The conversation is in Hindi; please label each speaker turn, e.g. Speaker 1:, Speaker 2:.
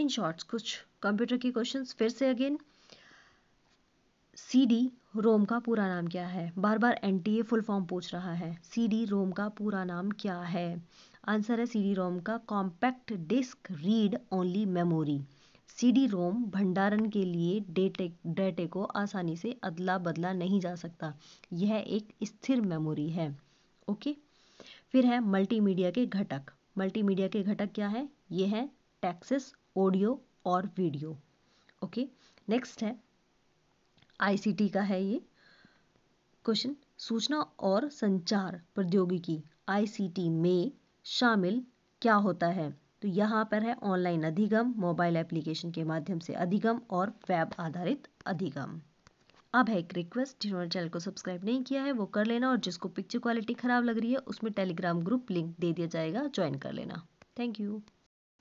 Speaker 1: इन
Speaker 2: शॉर्ट्स कुछ कंप्यूटर के क्वेश्चन फिर से अगेन सी डी रोम का पूरा नाम क्या है बार बार N T A full form पूछ रहा है सी डी रोम का पूरा नाम क्या है आंसर है सी डी रोम का compact disc read only memory C D ROM भंडारण के लिए डेटे डेटे को आसानी से अदला बदला नहीं जा सकता यह एक स्थिर मेमोरी है ओके फिर है मल्टीमीडिया के घटक मल्टीमीडिया के घटक क्या है यह है टैक्सेस ऑडियो और वीडियो ओके नेक्स्ट है आईसीटी का है ये क्वेश्चन सूचना और संचार प्रौद्योगिकी आईसीटी में शामिल क्या होता है तो यहाँ पर है ऑनलाइन अधिगम मोबाइल एप्लीकेशन के माध्यम से अधिगम और वेब आधारित अधिगम अब है एक रिक्वेस्ट जिन्होंने चैनल को सब्सक्राइब नहीं किया है वो कर लेना और जिसको पिक्चर क्वालिटी खराब लग रही है उसमें टेलीग्राम ग्रुप लिंक दे दिया जाएगा ज्वाइन कर लेना
Speaker 3: थैंक यू